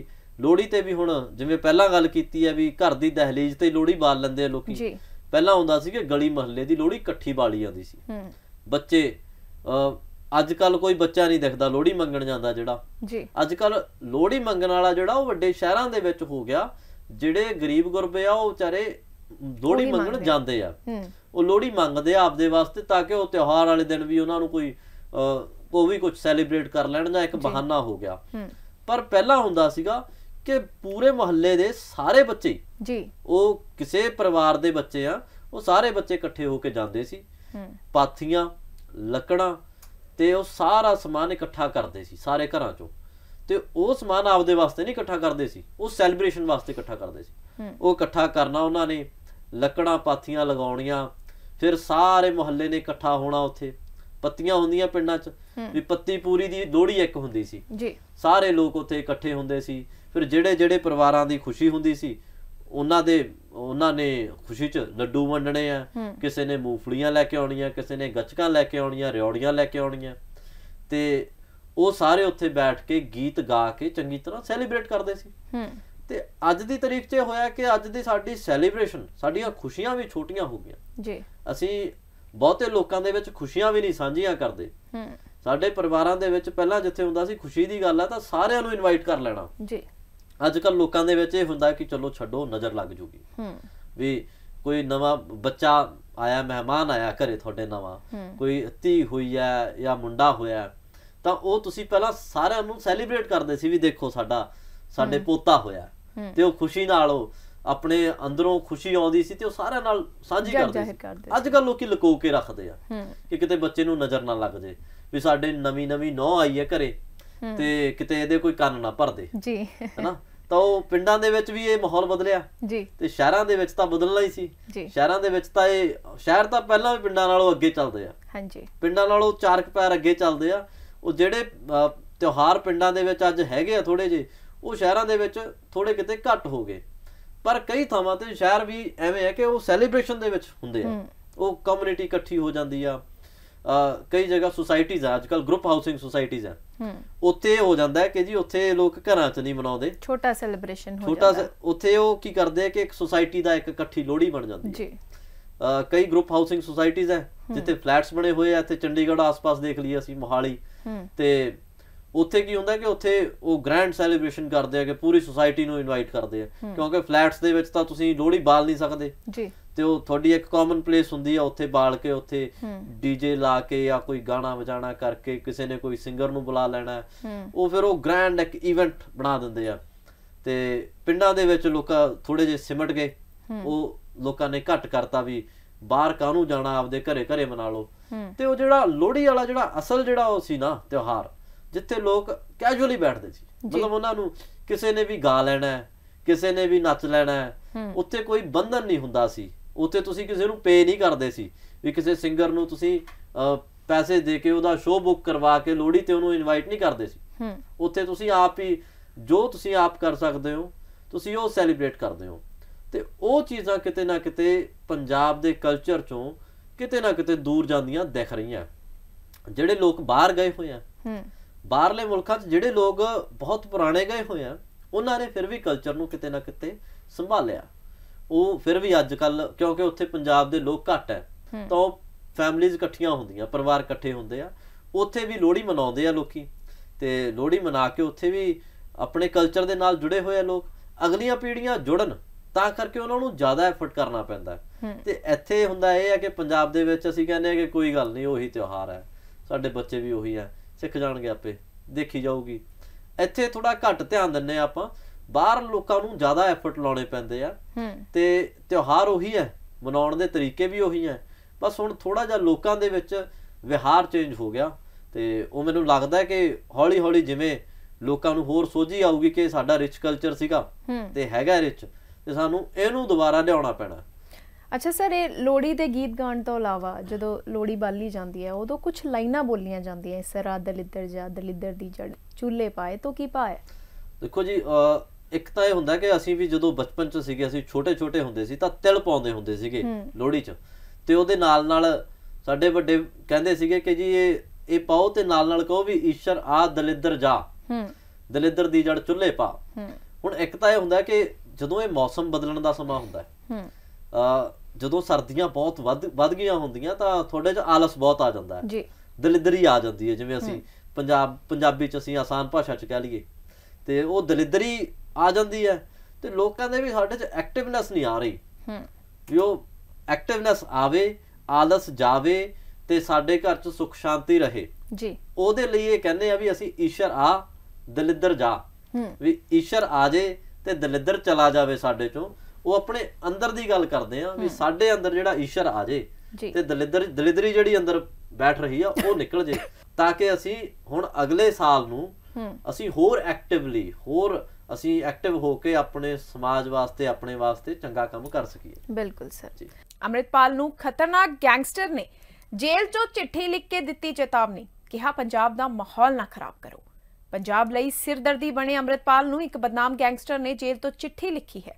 ਲੋੜੀ ਤੇ ਵੀ ਹੁਣ ਜਿਵੇਂ ਪਹਿਲਾਂ ਗੱਲ ਕੀਤੀ ਹੈ ਵੀ ਘਰ ਦੀ ਦਹਲੀਜ਼ ਤੇ ਲੋੜੀ ਬਾਲ ਲੈਂਦੇ ਆ ਲੋਕੀ ਜੀ ਪਹਿਲਾਂ ਹੁੰਦਾ ਸੀ ਕਿ ਗਲੀ ਮਹੱਲੇ ਦੀ ਲੋੜੀ ਇਕੱਠੀ ਬਾਲੀ ਜਾਂਦੀ ਸੀ ਹੂੰ ਬੱਚੇ ਅੱਜ ਕੱਲ ਕੋਈ ਬੱਚਾ ਨਹੀਂ ਦਿਖਦਾ ਲੋਹੜੀ ਮੰਗਣ ਜਾਂਦਾ ਜਿਹੜਾ ਜੀ ਅੱਜ ਕੱਲ ਲੋਹੜੀ ਮੰਗਣ ਵਾਲਾ ਜਿਹੜਾ ਉਹ ਵੱਡੇ ਸ਼ਹਿਰਾਂ ਦੇ ਵਿੱਚ ਹੋ ਗਿਆ ਜਿਹੜੇ ਗਰੀਬ ਗੁਰਬੇ ਆ ਉਹ ਵਿਚਾਰੇ ਲੋਹੜੀ ਮੰਗਣ ਜਾਂਦੇ ਆ ਉਹ ਲੋਹੜੀ ਮੰਗਦੇ ਆ ਆਪਦੇ ਵਾਸਤੇ ਤਾਂ ਕਿ ਉਹ ਤਿਉਹਾਰ ਵਾਲੇ ਦਿਨ ਵੀ ਉਹਨਾਂ ਨੂੰ ਕੋਈ ਉਹ ਵੀ ਕੁਝ ਸੈਲੀਬ੍ਰੇਟ ਕਰ ਲੈਣ ਦਾ ਇੱਕ ਬਹਾਨਾ ਹੋ ਗਿਆ ਪਰ ਪਹਿਲਾਂ ਹੁੰਦਾ ਸੀਗਾ ਕਿ ਪੂਰੇ ਮੁਹੱਲੇ ਦੇ ਸਾਰੇ ਬੱਚੇ ਜੀ ਉਹ ਕਿਸੇ ਪਰਿਵਾਰ ਦੇ ਬੱਚੇ ਆ ਉਹ ਸਾਰੇ ਬੱਚੇ ਇਕੱਠੇ ਹੋ ਕੇ ਜਾਂਦੇ ਸੀ ਪਾਥੀਆਂ ਲੱਕੜਾਂ ਤੇ ਉਹ ਸਾਰਾ ਸਮਾਨ ਇਕੱਠਾ ਕਰਦੇ ਸੀ ਸਾਰੇ ਘਰਾਂ ਚੋਂ ਤੇ ਉਹ ਸਮਾਨ ਆਪਦੇ ਵਾਸਤੇ ਨਹੀਂ ਇਕੱਠਾ ਕਰਦੇ ਸੀ ਉਹ ਸੈਲੀਬ੍ਰੇਸ਼ਨ ਵਾਸਤੇ ਇਕੱਠਾ ਕਰਦੇ ਸੀ ਉਹ ਇਕੱਠਾ ਕਰਨਾ ਉਹਨਾਂ ਨੇ ਲੱਕੜਾਂ ਪਾਥੀਆਂ ਲਗਾਉਣੀਆਂ ਫਿਰ ਸਾਰੇ ਮੁਹੱਲੇ ਨੇ ਇਕੱਠਾ ਹੋਣਾ ਉੱਥੇ ਪੱਤੀਆਂ ਹੁੰਦੀਆਂ ਪਿੰਡਾਂ 'ਚ ਵੀ ਪੱਤੀ ਪੂਰੀ ਦੀ ਲੋੜੀ ਇੱਕ ਹੁੰਦੀ ਸੀ ਜੀ ਸਾਰੇ ਲੋਕ ਉੱਥੇ ਇਕੱਠੇ ਹੁੰਦੇ ਸੀ ਫਿਰ ਜਿਹੜੇ ਜਿਹੜੇ ਪਰਿਵਾਰਾਂ ਦੀ ਖੁਸ਼ੀ ਹੁੰਦੀ ਸੀ ਉਹਨਾਂ ਦੇ ਉਹਨਾਂ ਨੇ ਖੁਸ਼ੀ 'ਚ ਲੱਡੂ ਵੰਡਣੇ ਆ ਕਿਸੇ ਨੇ ਮੂਫਲੀਆਂ ਲੈ ਕੇ ਆਉਣੀਆਂ ਕਿਸੇ ਨੇ ਗੱਚਕਾਂ ਲੈ ਕੇ ਆਉਣੀਆਂ ਰਿਉੜੀਆਂ ਲੈ ਕੇ ਆਉਣੀਆਂ ਤੇ ਉਹ ਸਾਰੇ ਉੱਥੇ ਬੈਠ ਕੇ ਗੀਤ ਗਾ ਕੇ ਚੰਗੀ ਤਰ੍ਹਾਂ ਸੈਲੀਬ੍ਰੇਟ ਕਰਦੇ ਸੀ ਤੇ ਅੱਜ ਦੀ ਤਰੀਕ 'ਚ ਹੋਇਆ ਕਿ ਅੱਜ ਦੀ ਸਾਡੀ ਸੈਲੀਬ੍ਰੇਸ਼ਨ ਸਾਡੀਆਂ ਖੁਸ਼ੀਆਂ ਵੀ ਛੋਟੀਆਂ ਹੋ ਗਈਆਂ ਜੀ ਅਸੀਂ ਬਹੁਤੇ ਲੋਕਾਂ ਦੇ ਵਿੱਚ ਖੁਸ਼ੀਆਂ ਵੀ ਨਹੀਂ ਸਾਂਝੀਆਂ ਕਰਦੇ ਸਾਡੇ ਪਰਿਵਾਰਾਂ ਦੇ ਵਿੱਚ ਪਹਿਲਾਂ ਜਿੱਥੇ ਹੁੰਦਾ ਸੀ ਖੁਸ਼ੀ ਦੀ ਗੱਲ ਆ ਤਾਂ ਸਾਰਿਆਂ ਨੂੰ ਇਨਵਾਈਟ ਕਰ ਲੈਣਾ ਜੀ ਅੱਜ ਕੱਲ ਲੋਕਾਂ ਦੇ ਵਿੱਚ ਇਹ ਹੁੰਦਾ ਕਿ ਚਲੋ ਛੱਡੋ ਨਜ਼ਰ ਲੱਗ ਜੂਗੀ ਹੂੰ ਵੀ ਕੋਈ ਨਵਾਂ ਬੱਚਾ ਆਇਆ ਮਹਿਮਾਨ ਆਇਆ ਘਰੇ ਤੁਹਾਡੇ ਨਵਾਂ ਕੋਈ ਧੀ ਹੋਈ ਹੈ ਜਾਂ ਮੁੰਡਾ ਹੋਇਆ ਤਾਂ ਉਹ ਤੁਸੀਂ ਪਹਿਲਾਂ ਸਾਰਿਆਂ ਨੂੰ ਸੈਲੀਬ੍ਰੇਟ ਕਰਦੇ ਸੀ ਵੀ ਦੇਖੋ ਸਾਡਾ ਸਾਡੇ ਪੋਤਾ ਹੋਇਆ ਤੇ ਉਹ ਖੁਸ਼ੀ ਨਾਲ ਉਹ ਆਪਣੇ ਅੰਦਰੋਂ ਖੁਸ਼ੀ ਆਉਂਦੀ ਸੀ ਤੇ ਉਹ ਸਾਰਿਆਂ ਨਾਲ ਸਾਂਝੀ ਕਰਦੇ ਸੀ ਅੱਜ ਕੱਲ ਲੋਕੀ ਲੁਕੋ ਕੇ ਰੱਖਦੇ ਆ ਕਿ ਕਿਤੇ ਬੱਚੇ ਨੂੰ ਨਜ਼ਰ ਨਾ ਲੱਗ ਜੇ ਵੀ ਸਾਡੇ ਨਵੀਂ ਨਵੀਂ ਨੌ ਆਈ ਹੈ ਘਰੇ ਤੇ ਕਿਤੇ ਇਹਦੇ ਕੋਈ ਕੰਨ ਨਾ ਭਰਦੇ ਜੀ ਹੈਨਾ ਤਾਂ ਉਹ ਪਿੰਡਾਂ ਦੇ ਵਿੱਚ ਵੀ ਇਹ ਮਾਹੌਲ ਬਦਲਿਆ ਜੀ ਤੇ ਸ਼ਹਿਰਾਂ ਦੇ ਵਿੱਚ ਤਾਂ ਬਦਲਣਾ ਹੀ ਸੀ ਸ਼ਹਿਰਾਂ ਦੇ ਵਿੱਚ ਤਾਂ ਇਹ ਸ਼ਹਿਰ ਤਾਂ ਪਹਿਲਾਂ ਵੀ ਪਿੰਡਾਂ ਨਾਲੋਂ ਅੱਗੇ ਚੱਲਦੇ ਆ ਹਾਂਜੀ ਪਿੰਡਾਂ ਨਾਲੋਂ ਚਾਰਕ ਪੈਰ ਅੱਗੇ ਚੱਲਦੇ ਆ ਉਹ ਜਿਹੜੇ ਤਿਉਹਾਰ ਪਿੰਡਾਂ ਦੇ ਵਿੱਚ ਅੱਜ ਹੈਗੇ ਆ ਥੋੜੇ ਜਿਹੇ ਉਹ ਸ਼ਹਿਰਾਂ ਦੇ ਵਿੱਚ ਥੋੜੇ ਕਿਤੇ ਘੱਟ ਹੋ ਗਏ ਪਰ ਕਈ ਥਾਵਾਂ ਤੇ ਸ਼ਹਿਰ ਵੀ ਐਵੇਂ ਹੈ ਕਿ ਉਹ ਸੈਲੀਬ੍ਰੇਸ਼ਨ ਦੇ ਵਿੱਚ ਹੁੰਦੇ ਆ ਉਹ ਕਮਿਊਨਿਟੀ ਇਕੱਠੀ ਹੋ ਜਾਂਦੀ ਆ ਕਈ ਜਗ੍ਹਾ ਸੁਸਾਇਟੀਜ਼ ਆ ਅੱਜਕੱਲ ਗਰੁੱਪ ਹਾਊਸਿੰਗ ਸੁਸਾਇਟੀਜ਼ ਆ ਉੱਥੇ ਹੋ ਜਾਂਦਾ ਹੈ ਕਿ ਜੀ ਉੱਥੇ ਲੋਕ ਘਰਾਂ 'ਚ ਨਹੀਂ ਮਨਾਉਂਦੇ ਛੋਟਾ ਸੈਲੀਬ੍ਰੇਸ਼ਨ ਹੋ ਜਾਂਦਾ ਛੋਟਾ ਉੱਥੇ ਉਹ ਕੀ ਕਰਦੇ ਆ ਕਿ ਇੱਕ ਸੁਸਾਇਟੀ ਦਾ ਇੱਕ ਇਕੱਠੀ ਲੋਹੜੀ ਬਣ ਜਾਂਦੀ ਹੈ ਜੀ ਕਈ ਗਰੁੱਪ ਹਾਊਸਿੰਗ ਸੁਸਾਇਟੀਜ਼ ਹੈ ਜਿੱਥੇ ਫਲੈਟਸ ਬਣੇ ਹੋਏ ਆ ਇੱਥੇ ਚੰਡੀਗੜ੍ਹ ਆਸ-ਪਾਸ ਦੇਖ ਲਈ ਅਸੀਂ ਮੋਹਾਲੀ ਤੇ ਉੱਥੇ ਕੀ ਹੁੰਦਾ ਕਿ ਉੱਥੇ ਉਹ ਗ੍ਰੈਂਡ ਸੈਲੀਬ੍ਰੇਸ਼ਨ ਕਰਦੇ ਆ ਕਿ ਪੂਰੀ ਸੁਸਾਇਟੀ ਨੂੰ ਇਨਵਾਈਟ ਕਰਦੇ ਆ ਕਿਉਂਕਿ ਫਲੈਟਸ ਦੇ ਵਿੱਚ ਤਾਂ ਤੁਸੀਂ ਲੋਹੜੀ ਬਾਲ ਨਹੀਂ ਸਕਦੇ ਜੀ ਤੇ ਉਹ ਤੁਹਾਡੀ ਇੱਕ ਕਾਮਨ ਪਲੇਸ ਹੁੰਦੀ ਆ ਉੱਥੇ ਬਾਲ ਕੇ ਉੱਥੇ ਡੀਜੇ ਲਾ ਕੇ ਜਾਂ ਕੋਈ ਗਾਣਾ ਵਜਾਣਾ ਕਰਕੇ ਕਿਸੇ ਨੇ ਕੋਈ ਸਿੰਗਰ ਨੂੰ ਬੁਲਾ ਲੈਣਾ ਉਹ ਫਿਰ ਉਹ ਗ੍ਰੈਂਡ ਇੱਕ ਇਵੈਂਟ ਬਣਾ ਦਿੰਦੇ ਆ ਤੇ ਪਿੰਡਾਂ ਦੇ ਵਿੱਚ ਲੋਕਾਂ ਥੋੜੇ ਜਿਹਾ ਸਿਮਟ ਗਏ ਉਹ ਲੋਕਾਂ ਨੇ ਘੱਟ ਕਰਤਾ ਵੀ ਬਾਹਰ ਕਾਹਨੂੰ ਜਾਣਾ ਆਪਦੇ ਘਰੇ ਘਰੇ ਮਨਾ ਲਓ ਤੇ ਉਹ ਜਿਹੜਾ ਲੋਹੜੀ ਵਾਲਾ ਜਿਹੜਾ ਅਸਲ ਜਿਹੜਾ ਉਹ ਸੀ ਨਾ ਤਿਉਹਾਰ ਜਿੱਥੇ ਲੋਕ ਕੈਜੂਅਲੀ ਬੈਠਦੇ ਸੀ ਮਤਲਬ ਉਹਨਾਂ ਨੂੰ ਕਿਸੇ ਨੇ ਵੀ ਗਾ ਲੈਣਾ ਕਿਸੇ ਨੇ ਵੀ ਨੱਚ ਲੈਣਾ ਉੱਥੇ ਕੋਈ ਬੰਧਨ ਨਹੀਂ ਹੁੰਦਾ ਸੀ ਉੱਥੇ ਤੁਸੀਂ ਕਿਸੇ ਨੂੰ ਪੇ ਨਹੀਂ ਕਰਦੇ ਸੀ ਵੀ ਕਿਸੇ ਸਿੰਗਰ ਨੂੰ ਤੁਸੀਂ ਪੈਸੇ ਦੇ ਕੇ ਉਹਦਾ ਸ਼ੋਅ ਬੁੱਕ ਕਰਵਾ ਕੇ ਲੋੜੀ ਤੇ ਉਹਨੂੰ ਇਨਵਾਈਟ ਨਹੀਂ ਕਰਦੇ ਸੀ ਉੱਥੇ ਤੁਸੀਂ ਆਪ ਹੀ ਜੋ ਤੁਸੀਂ ਆਪ ਕਰ ਸਕਦੇ ਹੋ ਤੁਸੀਂ ਉਹ ਸੈਲੀਬ੍ਰੇਟ ਕਰਦੇ ਹੋ ਤੇ ਉਹ ਚੀਜ਼ਾਂ ਕਿਤੇ ਨਾ ਕਿਤੇ ਪੰਜਾਬ ਦੇ ਕਲਚਰ ਚੋਂ ਕਿਤੇ ਨਾ ਕਿਤੇ ਦੂਰ ਜਾਂਦੀਆਂ ਦਿਖ ਰਹੀਆਂ ਜਿਹੜੇ ਲੋਕ ਬਾਹਰ ਗਏ ਹੋਏ ਆ ਬਾਹਰਲੇ ਮੁਲਕਾਂ 'ਚ ਜਿਹੜੇ ਲੋਕ ਬਹੁਤ ਪੁਰਾਣੇ ਗਏ ਹੋਏ ਆ ਉਹਨਾਂ ਨੇ ਫਿਰ ਵੀ ਕਲਚਰ ਨੂੰ ਕਿਤੇ ਨਾ ਕਿਤੇ ਸੰਭਾਲਿਆ ਉਹ ਫਿਰ ਵੀ ਅੱਜ ਕੱਲ ਕਿਉਂਕਿ ਉੱਥੇ ਪੰਜਾਬ ਦੇ ਲੋਕ ਘੱਟ ਹੈ ਤਾਂ ਫੈਮਲੀਆਂ ਇਕੱਠੀਆਂ ਹੁੰਦੀਆਂ ਪਰਿਵਾਰ ਇਕੱਠੇ ਹੁੰਦੇ ਆ ਉੱਥੇ ਵੀ ਲੋਹੜੀ ਮਨਾਉਂਦੇ ਆ ਲੋਕੀ ਤੇ ਲੋਹੜੀ ਮਨਾ ਕੇ ਉੱਥੇ ਵੀ ਆਪਣੇ ਕਲਚਰ ਦੇ ਨਾਲ ਜੁੜੇ ਹੋਏ ਆ ਲੋਕ ਅਗਲੀਆਂ ਪੀੜ੍ਹੀਆਂ ਜੁੜਨ ਤਾਂ ਕਰਕੇ ਉਹਨਾਂ ਨੂੰ ਜ਼ਿਆਦਾ ਐਫਰਟ ਕਰਨਾ ਪੈਂਦਾ ਤੇ ਇੱਥੇ ਹੁੰਦਾ ਇਹ ਆ ਕਿ ਪੰਜਾਬ ਦੇ ਵਿੱਚ ਅਸੀਂ ਕਹਿੰਦੇ ਆ ਕਿ ਕੋਈ ਗੱਲ ਨਹੀਂ ਉਹੀ ਤਿਉਹਾਰ ਹੈ ਸਾਡੇ ਬੱਚੇ ਵੀ ਉਹੀ ਆ ਸਿੱਖ ਜਾਣਗੇ ਆਪੇ ਦੇਖੀ ਜਾਊਗੀ ਇੱਥੇ ਥੋੜਾ ਘੱਟ ਧਿਆਨ ਦਿੰਨੇ ਆਪਾਂ ਬਾਹਰ ਲੋਕਾਂ ਨੂੰ ਜ਼ਿਆਦਾ ਐਫਰਟ ਲਾਉਣੇ ਪੈਂਦੇ ਆ ਤੇ ਤਿਉਹਾਰ ਉਹੀ ਹੈ ਮਨਾਉਣ ਦੇ ਤਰੀਕੇ ਵੀ ਉਹੀ ਹੈ ਬਸ ਹੁਣ ਥੋੜਾ ਜਿਹਾ ਲੋਕਾਂ ਦੇ ਵਿੱਚ ਵਿਹਾਰ ਚੇਂਜ ਹੋ ਗਿਆ ਤੇ ਉਹ ਮੈਨੂੰ ਲੱਗਦਾ ਹੈ ਕਿ ਹੌਲੀ ਹੌਲੀ ਜਿਵੇਂ ਲੋਕਾਂ ਨੂੰ ਹੋਰ ਸੋਝੀ ਆਊਗੀ ਕਿ ਸਾਡਾ ਰਿਚ ਕਲਚਰ ਸੀਗਾ ਤੇ ਹੈਗਾ ਰਿਚ ਤੇ ਸਾਨੂੰ ਇਹਨੂੰ ਦੁਬਾਰਾ ਲਿਆਉਣਾ ਪੈਣਾ ਅੱਛਾ ਸਰ ਇਹ ਲੋੜੀ ਦੇ ਗੀਤ ਗਾਣ ਤੋਂ ਇਲਾਵਾ ਜਦੋਂ ਲੋੜੀ ਬਾਲੀ ਜਾਂਦੀ ਹੈ ਉਦੋਂ ਕੁਝ ਲਾਈਨਾਂ ਬੋਲੀਆਂ ਜਾਂਦੀਆਂ ਸਰ ਰਾਤ ਦਲਿੱਦਰ ਜਾ ਦਲਿੱਦਰ ਦੀ ਜੜ ਚੁੱਲੇ ਪਾਏ ਤੋ ਕੀ ਪਾਏ ਦੇਖੋ ਜੀ ਇੱਕ ਤਾਂ ਇਹ ਹੁੰਦਾ ਕਿ ਅਸੀਂ ਵੀ ਜਦੋਂ ਬਚਪਨ 'ਚ ਸੀਗੇ ਅਸੀਂ ਛੋਟੇ-ਛੋਟੇ ਹੁੰਦੇ ਸੀ ਤਾਂ ਤਿਲ ਪਾਉਂਦੇ ਹੁੰਦੇ ਸੀਗੇ ਲੋਹੜੀ 'ਚ ਤੇ ਉਹਦੇ ਨਾਲ ਨਾਲ ਸਾਡੇ ਵੱਡੇ ਕਹਿੰਦੇ ਸੀਗੇ ਕਿ ਜੀ ਇਹ ਇਹ ਪਾਓ ਤੇ ਨਾਲ ਨਾਲ ਕਹੋ ਵੀ ਈਸ਼ਰ ਆ ਦਲਿੱਦਰ ਜਾ ਹੂੰ ਦਲਿੱਦਰ ਦੀ ਜੜ ਚੁੱਲ੍ਹੇ ਪਾ ਹੂੰ ਹੁਣ ਇੱਕ ਤਾਂ ਇਹ ਹੁੰਦਾ ਕਿ ਜਦੋਂ ਇਹ ਮੌਸਮ ਬਦਲਣ ਦਾ ਸਮਾਂ ਹੁੰਦਾ ਹੈ ਹੂੰ ਅ ਜਦੋਂ ਸਰਦੀਆਂ ਬਹੁਤ ਵੱਧ ਵੱਧ ਗਈਆਂ ਹੁੰਦੀਆਂ ਤਾਂ ਤੁਹਾਡੇ 'ਚ ਆਲਸ ਬਹੁਤ ਆ ਜਾਂਦਾ ਹੈ ਜੀ ਦਲਿੱਦਰੀ ਆ ਜਾਂਦੀ ਹੈ ਜਿਵੇਂ ਅਸੀਂ ਪੰਜਾਬ ਪੰਜਾਬੀ 'ਚ ਅਸੀਂ ਆਸਾਨ ਭਾਸ਼ਾ 'ਚ ਕਹ ਲਈਏ ਤੇ ਉਹ ਦਲਿੱਦਰੀ ਆ ਜਾਂਦੀ ਹੈ ਤੇ ਲੋਕਾਂ ਦੇ ਵੀ ਸਾਡੇ 'ਚ ਐਕਟਿਵਨੈਸ ਨਹੀਂ ਆ ਰਹੀ ਹੂੰ ਵੀ ਉਹ ਐਕਟਿਵਨੈਸ ਆਵੇ ਆਲਸ ਜਾਵੇ ਤੇ ਸਾਡੇ ਘਰ 'ਚ ਸੁਖ ਸ਼ਾਂਤੀ ਰਹੇ ਜੀ ਉਹਦੇ ਲਈ ਇਹ ਕਹਿੰਦੇ ਆ ਵੀ ਅਸੀਂ ਈਸ਼ਰ ਆ ਦਲਿੱਦਰ ਜਾ ਹੂੰ ਵੀ ਈਸ਼ਰ ਆ ਜੇ ਤੇ ਦਲਿੱਦਰ ਚਲਾ ਜਾਵੇ ਸਾਡੇ 'ਚੋਂ ਉਹ ਆਪਣੇ ਅੰਦਰ ਦੀ ਗੱਲ ਕਰਦੇ ਆ ਵੀ ਸਾਡੇ ਅੰਦਰ ਜਿਹੜਾ ਈਸ਼ਰ ਆ ਜੇ ਤੇ ਦਲਿੱਦਰ ਦਲਿੱਦਰੀ ਜਿਹੜੀ ਅੰਦਰ ਬੈਠ ਰਹੀ ਆ ਉਹ ਨਿਕਲ ਜੇ ਤਾਂ ਕਿ ਅਸੀਂ ਹੁਣ ਅਗਲੇ ਸਾਲ ਨੂੰ ਅਸੀਂ ਹੋਰ ਐਕਟਿਵਲੀ ਹੋਰ ਅਸੀਂ ਐਕਟਿਵ ਹੋ ਕੇ ਆਪਣੇ ਸਮਾਜ ਵਾਸਤੇ ਆਪਣੇ ਵਾਸਤੇ ਚੰਗਾ ਕੰਮ ਕਰ ਸਕੀਏ ਬਿਲਕੁਲ ਸਰ ਜੀ ਅਮਰਿਤਪਾਲ ਨੂੰ ਖਤਰਨਾਕ ਗੈਂਗਸਟਰ ਨੇ ਜੇਲ੍ਹ 'ਚੋਂ ਚਿੱਠੀ ਲਿਖ ਕੇ ਦਿੱਤੀ ਚੇਤਾਵਨੀ ਕਿਹਾ ਪੰਜਾਬ ਦਾ ਮਾਹੌਲ ਨਾ ਖਰਾਬ ਕਰੋ ਪੰਜਾਬ ਲਈ ਸਿਰਦਰਦੀ ਬਣੇ ਅਮਰਿਤਪਾਲ ਨੂੰ ਇੱਕ ਬਦਨਾਮ ਗੈਂਗਸਟਰ ਨੇ ਜੇਲ੍ਹ ਤੋਂ ਚਿੱਠੀ ਲਿਖੀ ਹੈ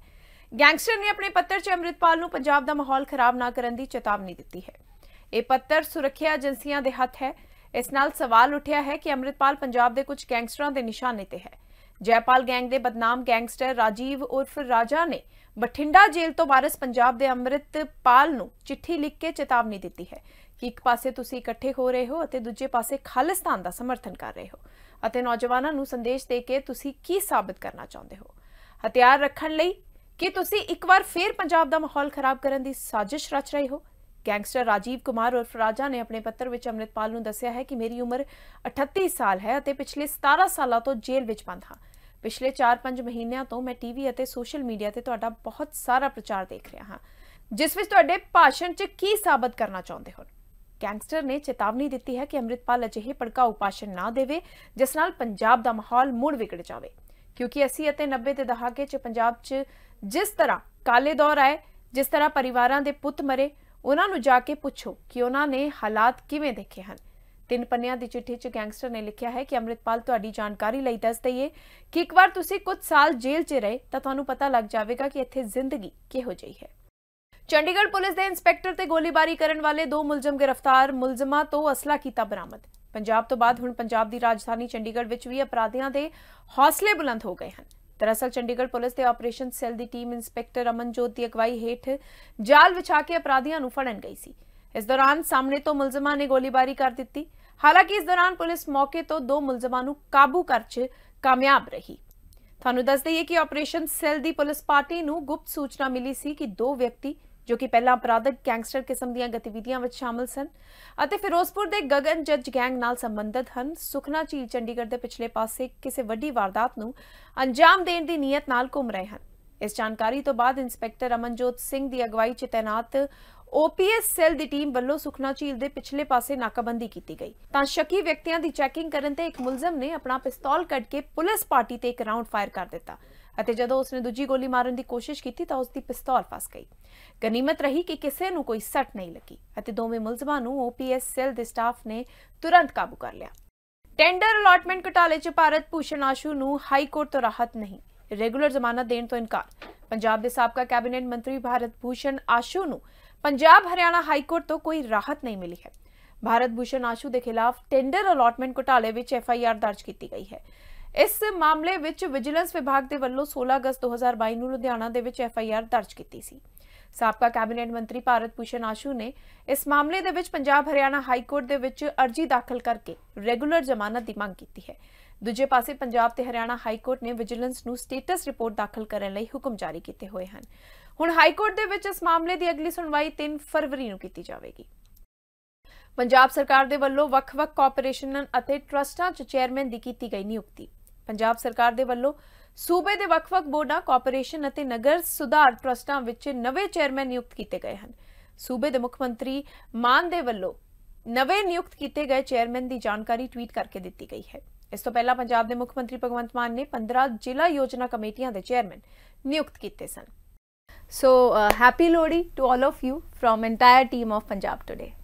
ਗੈਂਗਸਟਰ ਨੇ ਆਪਣੇ ਪੱਤਰ 'ਚ ਅਮਰਿਤਪਾਲ ਨੂੰ ਪੰਜਾਬ ਦਾ ਮਾਹੌਲ ਖਰਾਬ ਨਾ ਕਰਨ ਦੀ ਚੇਤਾਵਨੀ ਦਿੱਤੀ ਹੈ ਇਹ ਪੱਤਰ ਸੁਰੱਖਿਆ ਏਜੰਸੀਆਂ ਦੇ ਹੱਥ ਹੈ ਇਸ ਨਾਲ ਸਵਾਲ ਉੱਠਿਆ ਹੈ ਕਿ ਅਮਰਿਤਪਾਲ ਪੰਜਾਬ ਦੇ ਕੁਝ ਗੈਂਗਸਟਰਾਂ ਦੇ ਨਿਸ਼ਾਨੇ ਤੇ ਹੈ ਜੈਪਾਲ ਗੈਂਗ ਦੇ ਬਦਨਾਮ ਗੈਂਗਸਟਰ ਰਾਜੀਵ ਉਰਫ ਰਾਜਾ ਨੇ ਬਠਿੰਡਾ ਜੇਲ੍ਹ ਤੋਂ ਵਾਰਿਸ ਪੰਜਾਬ ਦੇ ਅੰਮ੍ਰਿਤਪਾਲ ਨੂੰ ਚਿੱਠੀ ਲਿਖ ਕੇ ਚੇਤਾਵਨੀ ਦਿੱਤੀ ਹੈ ਕਿ ਇੱਕ ਪਾਸੇ ਤੁਸੀਂ ਇਕੱਠੇ ਹੋ ਰਹੇ ਹੋ ਅਤੇ ਦੂਜੇ ਪਾਸੇ ਖਾਲਿਸਤਾਨ ਦਾ ਸਮਰਥਨ ਕਰ ਰਹੇ ਹੋ ਅਤੇ ਨੌਜਵਾਨਾਂ ਨੂੰ ਸੰਦੇਸ਼ ਦੇ ਕੇ ਤੁਸੀਂ ਕੀ ਸਾਬਤ ਕਰਨਾ ਚਾਹੁੰਦੇ ਹੋ ਹਥਿਆਰ ਰੱਖਣ ਲਈ ਕਿ ਤੁਸੀਂ ਇੱਕ ਵਾਰ ਫੇਰ ਪੰਜਾਬ ਦਾ ਮਾਹੌਲ ਖਰਾਬ ਕਰਨ ਦੀ ਸਾਜ਼ਿਸ਼ ਰਚ ਰਹੇ ਹੋ ਗੈਂਗਸਟਰ ਰਾਜੀਵ ਕੁਮਾਰ ਔਰ ਫਰਾਜਾ ਨੇ ਆਪਣੇ ਪੱਤਰ ਵਿੱਚ ਅਮਰਿਤਪਾਲ ਨੂੰ ਦੱਸਿਆ ਹੈ ਕਿ ਮੇਰੀ ਉਮਰ 38 ਸਾਲ ਹੈ ਅਤੇ ਪਿਛਲੇ 17 ਸਾਲਾਂ ਤੋਂ ਜੇਲ੍ਹ ਵਿੱਚ ਬੰਦ ਹਾਂ ਪਿਛਲੇ 4-5 ਮਹੀਨਿਆਂ ਤੋਂ ਮੈਂ ਟੀਵੀ ਅਤੇ ਸੋਸ਼ਲ ਮੀਡੀਆ ਤੇ ਤੁਹਾਡਾ ਬਹੁਤ ਸਾਰਾ ਪ੍ਰਚਾਰ ਦੇਖ ਰਿਹਾ ਹਾਂ ਜਿਸ ਵਿੱਚ ਤੁਹਾਡੇ ਭਾਸ਼ਣ 'ਚ ਕੀ ਸਾਬਤ ਕਰਨਾ ਚਾਹੁੰਦੇ ਹੋ ਗੈਂਗਸਟਰ ਨੇ ਚੇਤਾਵਨੀ ਦਿੱਤੀ ਹੈ ਕਿ ਅਮਰਿਤਪਾਲ ਅਜਿਹੇ ਭੜਕਾਊ ਭਾਸ਼ਣ ਨਾ ਦੇਵੇ ਜਿਸ ਨਾਲ ਪੰਜਾਬ ਦਾ ਮਾਹੌਲ ਮੁੜ ਵਿਗੜ ਜਾਵੇ ਕਿਉਂਕਿ 80 ਅਤੇ 90 ਦੇ ਦਹਾਕੇ 'ਚ ਪੰਜਾਬ 'ਚ ਜਿਸ ਤਰ੍ਹਾਂ ਕਾਲੇ ਦੌਰ ਆਏ ਜਿਸ ਤਰ੍ਹਾਂ ਪਰਿਵਾਰਾਂ ਦੇ ਪੁੱਤ ਮਰੇ ਉਹਨਾਂ ਨੂੰ ਜਾ ਕੇ ਪੁੱਛੋ ਕਿ ਉਹਨਾਂ ਨੇ ਹਾਲਾਤ ਕਿਵੇਂ ਦੇਖੇ ਹਨ ਤਿੰਨ ਪੰਨਿਆਂ ਦੀ ਚਿੱਠੀ 'ਚ ਗੈਂਗਸਟਰ ਨੇ ਲਿਖਿਆ ਹੈ ਕਿ ਅਮਰਿਤਪਾਲ ਤੁਹਾਡੀ ਜਾਣਕਾਰੀ ਲਈ ਦੱਸ ਦਈਏ ਕਿ ਇੱਕ ਵਾਰ ਤੁਸੀਂ ਕੁਝ ਸਾਲ ਜੇਲ੍ਹ 'ਚ ਰਹੇ ਤਾਂ ਤੁਹਾਨੂੰ ਪਤਾ ਲੱਗ ਜਾਵੇਗਾ ਕਿ ਇੱਥੇ ਜ਼ਿੰਦਗੀ ਕਿਹੋ ਜਿਹੀ ਹੈ ਚੰਡੀਗੜ੍ਹ ਪੁਲਿਸ ਦੇ ਇੰਸਪੈਕਟਰ ਤੇ ਗੋਲੀਬਾਰੀ ਕਰਨ ਵਾਲੇ ਦੋ ਮੁਲਜ਼ਮ ਗ੍ਰਿਫਤਾਰ ਮੁਲਜ਼ਮਾਂ ਤੋਂ ਅਸਲਾ ਕੀਤਾ ਬਰਾਮਦ ਪੰਜਾਬ ਤੋਂ ਬਾਅਦ ਹੁਣ ਪੰਜਾਬ ਦੀ ਰਾਜਧਾਨੀ ਚੰਡੀਗੜ੍ਹ ਵਿੱਚ ਵੀ ਅਪਰਾਧੀਆਂ ਦੇ ਹੌਸਲੇ ਬੁਲੰਦ ਹੋ ਗਏ ਹਨ ਦਰਅਸਲ ਚੰਡੀਗੜ੍ਹ ਪੁਲਿਸ ਦੇ ਆਪਰੇਸ਼ਨ ਸੈੱਲ ਦੀ ਟੀਮ ਇੰਸਪੈਕਟਰ ਅਮਨਜੋਤ ਦੀ ਅਗਵਾਈ ਹੇਠ ਜਾਲ ਵਿਛਾ ਕੇ ਅਪਰਾਧੀਆਂ ਨੂੰ ਫੜਨ ਗਈ ਸੀ ਇਸ ਦੌਰਾਨ ਸਾਹਮਣੇ ਤੋਂ ਮੁਲਜ਼ਮਾਂ ਨੇ ਗੋਲੀਬਾਰੀ ਕਰ ਦਿੱਤੀ ਹਾਲਾਂਕਿ ਇਸ ਦੌਰਾਨ ਪੁਲਿਸ ਮੌਕੇ ਤੋਂ ਦੋ ਮੁਲਜ਼ਮਾਂ ਨੂੰ ਕਾਬੂ ਕਰ 'ਚ ਕਾਮਯਾਬ ਰਹੀ ਤੁਹਾਨੂੰ ਦੱਸ ਦਈਏ ਕਿ ਆਪਰੇਸ਼ਨ ਸੈੱਲ ਦੀ ਪੁਲਿਸ ਪਾਰਟੀ ਨੂੰ ਗੁਪਤ ਸੂਚਨਾ ਮਿਲੀ ਸੀ ਕਿ ਦੋ ਵਿਅਕਤੀ ਜੋ ਕਿ ਪਹਿਲਾਂ ਅਪਰਾਧਕ ਗੈਂਗਸਟਰ ਕਿਸਮ ਦੀਆਂ ਗਤੀਵਿਧੀਆਂ ਵਿੱਚ ਸ਼ਾਮਲ ਸਨ ਅਤੇ ਫਿਰੋਜ਼ਪੁਰ ਦੇ ਗਗਨ ਜੱਜ ਗੈਂਗ ਨਾਲ ਸੰਬੰਧਿਤ ਹਨ ਸੁਖਨਾ ਝੀਲ ਚੰਡੀਗੜ੍ਹ ਦੇ ਪਿਛਲੇ ਪਾਸੇ ਕਿਸੇ ਵੱਡੀ ਵਾਰਦਾਤ ਨੂੰ ਅੰਜਾਮ ਦੇਣ ਦੀ ਨੀਅਤ ਨਾਲ ਘੁੰਮ ਰਹੇ ਹਨ ਇਸ ਜਾਣਕਾਰੀ ਤੋਂ ਬਾਅਦ ਇੰਸਪੈਕਟਰ ਅਮਨਜੋਤ ਸਿੰਘ ਦੀ ਅਗਵਾਈ 'ਚ ਤੈਨਾਤ ਓਪੀਐਸ ਸੈੱਲ ਦੀ ਟੀਮ ਵੱਲੋਂ ਸੁਖਨਾ ਝੀਲ ਦੇ ਪਿਛਲੇ ਪਾਸੇ ਨਾਕਾਬੰਦੀ ਕੀਤੀ ਗਈ ਤਾਂ ਸ਼ੱਕੀ ਵਿਅਕਤੀਆਂ ਦੀ ਚੈਕਿੰਗ ਕਰਨ ਤੇ ਇੱਕ ਮੁਲਜ਼ਮ ਨੇ ਆਪਣਾ ਪਿਸਤੌਲ ਕੱਢ ਕੇ ਪੁਲਿਸ ਪਾਰਟੀ ਤੇ ਇੱਕ ਰਾਉਂਡ ਫਾਇਰ ਕਰ ਦਿੱਤਾ ਅਤੇ ਜਦੋਂ ਉਸਨੇ ਦੂਜੀ ਗੋਲੀ ਮਾਰਨ ਦੀ ਕੋਸ਼ਿਸ਼ ਕੀਤੀ ਤਾਂ ਉਸਦੀ ਪਿਸਤੌਲ ਫਸ ਗਈ ਗਨੀਮਤ ਰਹੀ ਕਿ ਕਿਸੇ ਨੂੰ ਕੋਈ ਸੱਟ ਨਹੀਂ ਲੱਗੀ ਅਤੇ ਦੋਵੇਂ ਮੁਲਜ਼ਮਾਂ ਨੂੰ ਓਪੀਐਸ ਸੈੱਲ ਦੇ ਸਟਾਫ ਨੇ ਤੁਰੰਤ ਕਾਬੂ ਕਰ ਲਿਆ ਟੈਂਡਰ ਅਲਾਟਮੈਂਟ ਘਟਾਲੇ 'ਚ ਭਾਰਤ ਭੂਸ਼ਣ ਆਸ਼ੂ ਨੂੰ ਹਾਈ ਕੋਰਟ ਤੋਂ ਰਾਹਤ ਨਹੀਂ ਰੈਗੂਲਰ ਜ਼ਮਾਨਤ ਦੇਣ ਤੋਂ ਇਨਕਾਰ ਪੰਜਾਬ ਦੇ ਸਾਬਕਾ ਕੈਬਨਿਟ ਮੰਤਰੀ ਭਾਰਤ ਭੂਸ਼ਣ ਆਸ਼ੂ ਨੂੰ ਪੰਜਾਬ ਹਰਿਆਣਾ ਹਾਈ ਕੋਰਟ ਤੋਂ ਕੋਈ ਰਾਹਤ ਨਹੀਂ ਮਿਲੀ ਹੈ ਭਾਰਤ ਭੂਸ਼ਣ ਆਸ਼ੂ ਦੇ ਖਿਲਾਫ ਟੈਂਡਰ ਅਲਾਟਮੈਂਟ ਘਟਾਲੇ ਵਿੱਚ ਐਫ ਦਰਜ ਕੀਤੀ ਗਈ ਹੈ ਇਸ ਮਾਮਲੇ ਵਿੱਚ ਵਿਜੀਲੈਂਸ ਵਿਭਾਗ ਦੇ ਵੱਲੋਂ 16 ਅਗਸਤ 2022 ਨੂੰ ਲੁਧਿਆਣਾ ਦੇ ਵਿੱਚ ਐਫ ਆਈ ਆਰ ਦਰਜ ਕੀਤੀ ਸੀ ਸਾਬਕਾ ਕੈਬਨਿਟ ਮੰਤਰੀ ਭਾਰਤ ਪੂਸ਼ਨ ਆਸ਼ੂ ਨੇ ਇਸ ਮਾਮਲੇ ਦੇ ਵਿੱਚ ਪੰਜਾਬ ਹਰਿਆਣਾ ਹਾਈ ਕੋਰਟ ਦੇ ਵਿੱਚ ਅਰਜ਼ੀ ਦਾਖਲ ਕਰਕੇ ਰੈਗੂਲਰ ਜ਼ਮਾਨਤ ਦੀ ਮੰਗ ਕੀਤੀ ਹੈ ਦੂਜੇ ਪਾਸੇ ਪੰਜਾਬ ਤੇ ਹਰਿਆਣਾ ਹਾਈ ਕੋਰਟ ਨੇ ਵਿਜੀਲੈਂਸ ਨੂੰ ਸਟੇਟਸ ਰਿਪੋਰਟ ਦਾਖਲ ਕਰਨ ਲਈ ਹੁਕਮ ਜਾਰੀ ਕੀਤੇ ਹੋਏ ਹਨ ਹੁਣ ਹਾਈ ਕੋਰਟ ਦੇ ਵਿੱਚ ਇਸ ਮਾਮਲੇ ਦੀ ਅਗਲੀ ਸੁਣਵਾਈ 3 ਫਰਵਰੀ ਨੂੰ ਕੀਤੀ ਜਾਵੇਗੀ ਪੰਜਾਬ ਸਰਕਾਰ ਦੇ ਵੱਲੋਂ ਵੱਖ-ਵੱਖ ਕਾਰਪੋਰੇਸ਼ਨਾਂ ਅਤੇ ਟਰਸਟਾਂ 'ਚ ਚੇਅਰਮੈਨ ਦੀ ਕੀਤੀ ਗਈ ਨਿਯੁਕਤੀ ਪੰਜਾਬ ਸਰਕਾਰ ਦੇ ਵੱਲੋਂ ਸੂਬੇ ਦੇ ਵੱਖ-ਵੱਖ ਬੋਰਡਾਂ ਕਾਰਪੋਰੇਸ਼ਨ ਅਤੇ ਨਗਰ ਸੁਧਾਰ ਟਰਸਟਾਂ ਵਿੱਚ ਨਵੇਂ ਚੇਅਰਮੈਨ ਨਿਯੁਕਤ ਕੀਤੇ ਗਏ ਹਨ ਸੂਬੇ ਦੇ ਮੁੱਖ ਮੰਤਰੀ ਮਾਨ ਦੇ ਵੱਲੋਂ ਨਵੇਂ ਨਿਯੁਕਤ ਕੀਤੇ ਗਏ ਚੇਅਰਮੈਨ ਦੀ ਜਾਣਕਾਰੀ ਟਵੀਟ ਕਰਕੇ ਦਿੱਤੀ ਗਈ ਹੈ ਇਸ ਤੋਂ ਪਹਿਲਾਂ ਪੰਜਾਬ ਦੇ ਮੁੱਖ ਮੰਤਰੀ ਭਗਵੰਤ ਮਾਨ ਨੇ 15 ਜ਼ਿਲ੍ਹਾ ਯੋਜਨਾ ਕਮੇਟੀਆਂ ਦੇ ਚੇਅਰਮੈਨ ਨਿਯੁਕਤ ਕੀਤੇ ਸਨ so happy Lohri to all of you from entire team of Punjab today